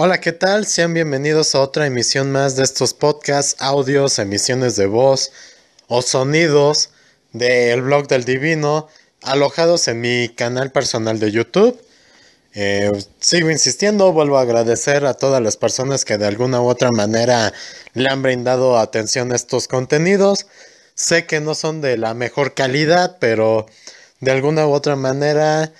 Hola, ¿qué tal? Sean bienvenidos a otra emisión más de estos podcasts, audios, emisiones de voz o sonidos del blog del divino, alojados en mi canal personal de YouTube. Eh, sigo insistiendo, vuelvo a agradecer a todas las personas que de alguna u otra manera le han brindado atención a estos contenidos. Sé que no son de la mejor calidad, pero de alguna u otra manera,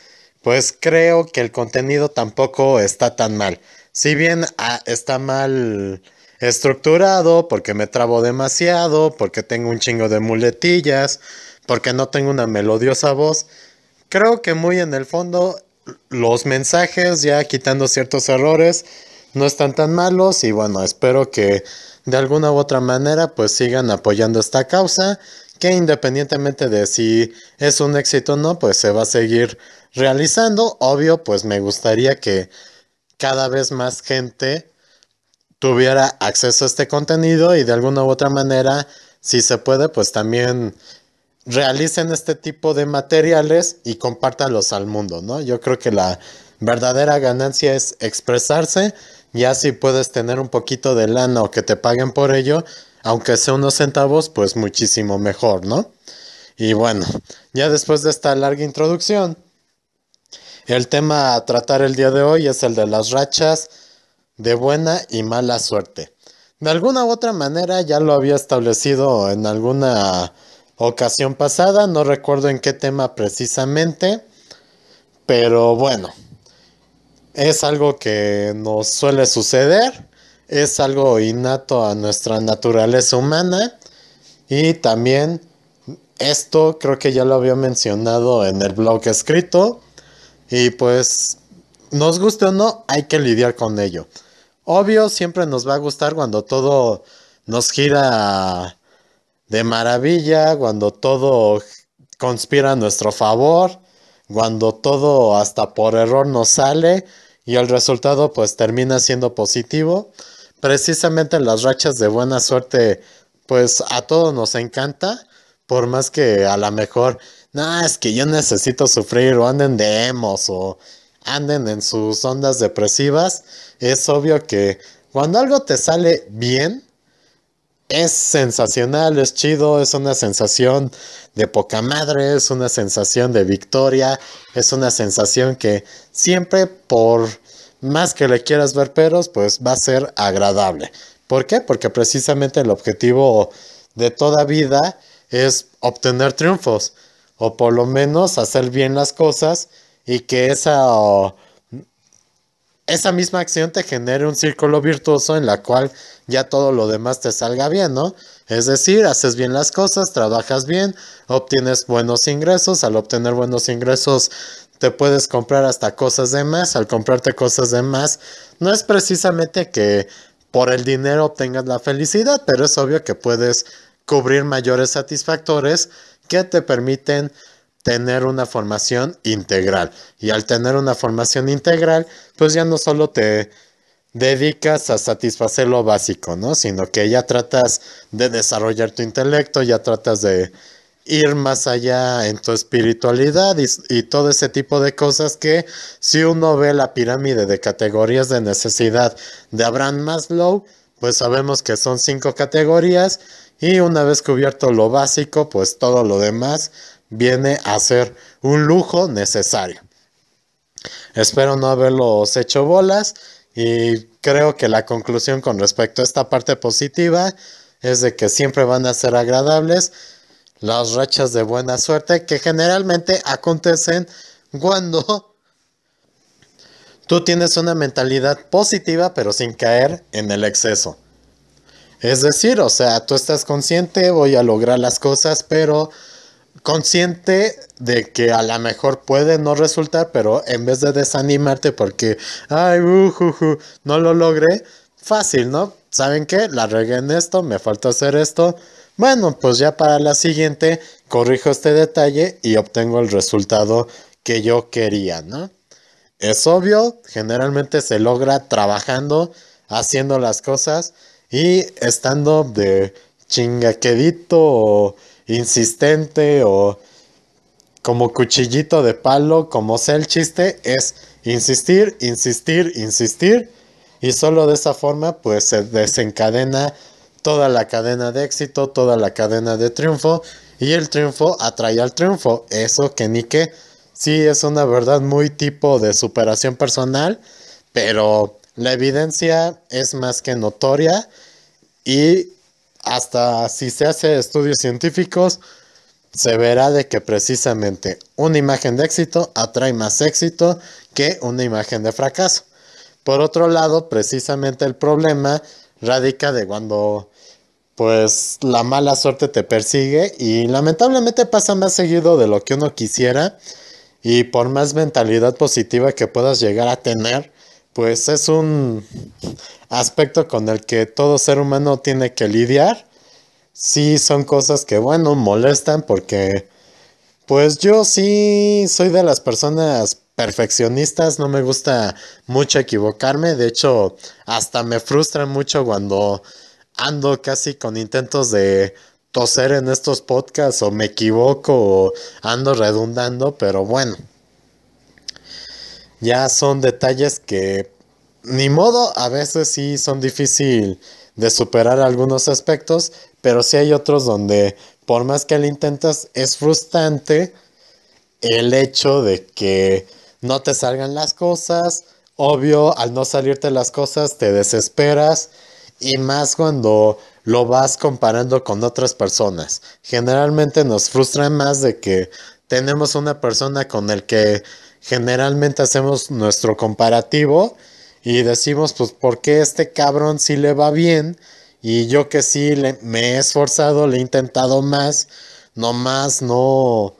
pues creo que el contenido tampoco está tan mal si bien ah, está mal estructurado, porque me trabo demasiado, porque tengo un chingo de muletillas, porque no tengo una melodiosa voz, creo que muy en el fondo los mensajes, ya quitando ciertos errores, no están tan malos y bueno, espero que de alguna u otra manera pues sigan apoyando esta causa que independientemente de si es un éxito o no, pues se va a seguir realizando. Obvio, pues me gustaría que cada vez más gente tuviera acceso a este contenido y de alguna u otra manera, si se puede, pues también realicen este tipo de materiales y compártalos al mundo, ¿no? Yo creo que la verdadera ganancia es expresarse, ya si puedes tener un poquito de lana o que te paguen por ello, aunque sea unos centavos, pues muchísimo mejor, ¿no? Y bueno, ya después de esta larga introducción, el tema a tratar el día de hoy es el de las rachas de buena y mala suerte. De alguna u otra manera ya lo había establecido en alguna ocasión pasada, no recuerdo en qué tema precisamente, pero bueno, es algo que nos suele suceder, es algo innato a nuestra naturaleza humana y también esto creo que ya lo había mencionado en el blog escrito, y pues, nos guste o no, hay que lidiar con ello. Obvio, siempre nos va a gustar cuando todo nos gira de maravilla, cuando todo conspira a nuestro favor, cuando todo hasta por error nos sale y el resultado pues termina siendo positivo. Precisamente las rachas de buena suerte pues a todos nos encanta, por más que a lo mejor no, es que yo necesito sufrir o anden de emos o anden en sus ondas depresivas, es obvio que cuando algo te sale bien, es sensacional, es chido, es una sensación de poca madre, es una sensación de victoria, es una sensación que siempre por más que le quieras ver peros, pues va a ser agradable. ¿Por qué? Porque precisamente el objetivo de toda vida es obtener triunfos o por lo menos hacer bien las cosas y que esa, esa misma acción te genere un círculo virtuoso en la cual ya todo lo demás te salga bien, ¿no? Es decir, haces bien las cosas, trabajas bien, obtienes buenos ingresos, al obtener buenos ingresos te puedes comprar hasta cosas de más, al comprarte cosas de más, no es precisamente que por el dinero obtengas la felicidad, pero es obvio que puedes cubrir mayores satisfactores que te permiten tener una formación integral. Y al tener una formación integral, pues ya no solo te dedicas a satisfacer lo básico, ¿no? Sino que ya tratas de desarrollar tu intelecto, ya tratas de ir más allá en tu espiritualidad y, todo ese tipo de cosas que si uno ve la pirámide de categorías de necesidad de Abraham Maslow, pues sabemos que son cinco categorías y una vez cubierto lo básico, pues todo lo demás viene a ser un lujo necesario. Espero no haberlos hecho bolas y creo que la conclusión con respecto a esta parte positiva es de que siempre van a ser agradables las rachas de buena suerte que generalmente acontecen cuando tú tienes una mentalidad positiva pero sin caer en el exceso. Es decir, o sea, tú estás consciente, voy a lograr las cosas, pero consciente de que a lo mejor puede no resultar, pero en vez de desanimarte porque, ay, uh, no lo logré, fácil, ¿no? ¿Saben qué? La regué en esto, me falta hacer esto. Bueno, pues ya para la siguiente corrijo este detalle y obtengo el resultado que yo quería, ¿no? Es obvio, generalmente se logra trabajando, haciendo las cosas, y estando de chingaquedito o insistente o como cuchillito de palo, como sea el chiste, es insistir, insistir, insistir. Y solo de esa forma pues se desencadena toda la cadena de éxito, toda la cadena de triunfo. Y el triunfo atrae al triunfo. Eso que ni que. Sí, es una verdad muy tipo de superación personal, pero la evidencia es más que notoria y hasta si se hace estudios científicos, se verá de que precisamente una imagen de éxito atrae más éxito que una imagen de fracaso. Por otro lado, precisamente el problema radica de cuando pues la mala suerte te persigue y lamentablemente pasa más seguido de lo que uno quisiera y por más mentalidad positiva que puedas llegar a tener, pues es un aspecto con el que todo ser humano tiene que lidiar. Sí son cosas que, bueno, molestan porque, pues yo sí soy de las personas perfeccionistas, no me gusta mucho equivocarme, de hecho, hasta me frustra mucho cuando ando casi con intentos de toser en estos podcasts o me equivoco o ando redundando, pero bueno ya son detalles que ni modo, a veces sí son difícil de superar algunos aspectos, pero sí hay otros donde por más que lo intentas es frustrante el hecho de que no te salgan las cosas, obvio, al no salirte las cosas te desesperas y más cuando lo vas comparando con otras personas. Generalmente nos frustra más de que tenemos una persona con el que generalmente hacemos nuestro comparativo y decimos, pues, ¿por qué este cabrón sí le va bien? Y yo que sí me he esforzado, le he intentado más, No no,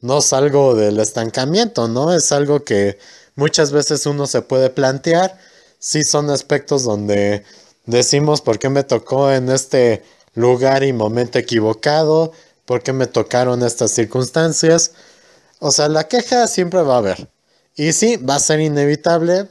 no salgo del estancamiento, ¿no? Es algo que muchas veces uno se puede plantear. Sí son aspectos donde decimos por qué me tocó en este lugar y momento equivocado, por qué me tocaron estas circunstancias o sea, la queja siempre va a haber. Y sí, va a ser inevitable.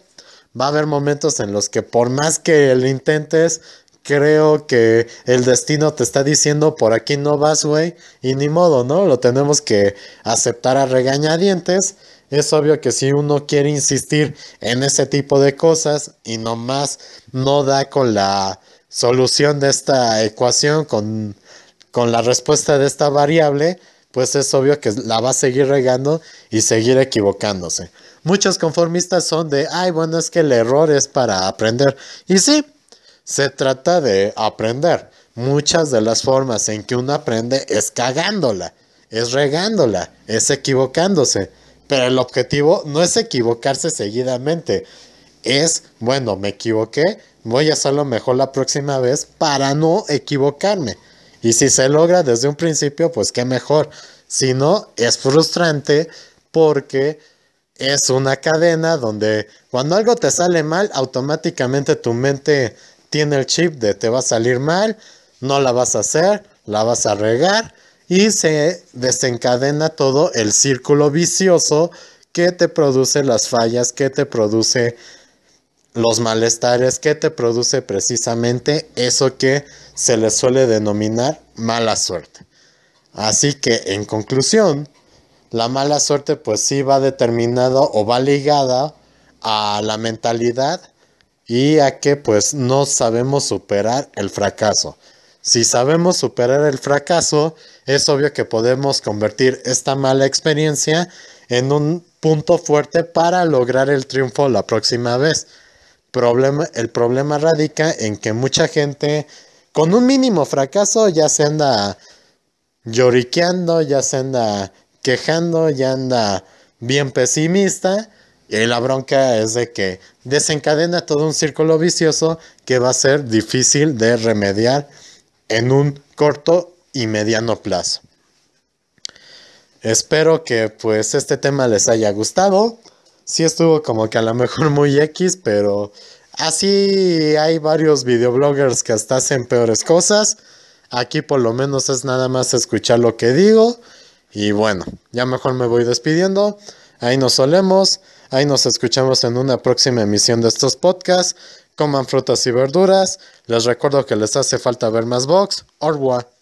Va a haber momentos en los que por más que lo intentes, creo que el destino te está diciendo por aquí no vas, güey. Y ni modo, ¿no? Lo tenemos que aceptar a regañadientes. Es obvio que si uno quiere insistir en ese tipo de cosas y nomás no da con la solución de esta ecuación, con, con la respuesta de esta variable, pues es obvio que la va a seguir regando y seguir equivocándose. Muchos conformistas son de, ay, bueno, es que el error es para aprender. Y sí, se trata de aprender. Muchas de las formas en que uno aprende es cagándola, es regándola, es equivocándose. Pero el objetivo no es equivocarse seguidamente. Es, bueno, me equivoqué, voy a hacerlo mejor la próxima vez para no equivocarme. Y si se logra desde un principio, pues qué mejor. Si no, es frustrante porque es una cadena donde cuando algo te sale mal, automáticamente tu mente tiene el chip de te va a salir mal, no la vas a hacer, la vas a regar y se desencadena todo el círculo vicioso que te produce las fallas, que te produce los malestares, que te produce precisamente eso que se le suele denominar mala suerte. Así que en conclusión, la mala suerte pues sí va determinada o va ligada a la mentalidad y a que pues no sabemos superar el fracaso. Si sabemos superar el fracaso, es obvio que podemos convertir esta mala experiencia en un punto fuerte para lograr el triunfo la próxima vez. Problema, el problema radica en que mucha gente con un mínimo fracaso ya se anda lloriqueando, ya se anda quejando, ya anda bien pesimista. Y la bronca es de que desencadena todo un círculo vicioso que va a ser difícil de remediar en un corto y mediano plazo. Espero que pues este tema les haya gustado. Si estuvo como que a lo mejor muy X, pero Así hay varios videobloggers que hasta hacen peores cosas. Aquí por lo menos es nada más escuchar lo que digo. Y bueno, ya mejor me voy despidiendo. Ahí nos solemos. Ahí nos escuchamos en una próxima emisión de estos podcasts. Coman frutas y verduras. Les recuerdo que les hace falta ver más box. Orwa.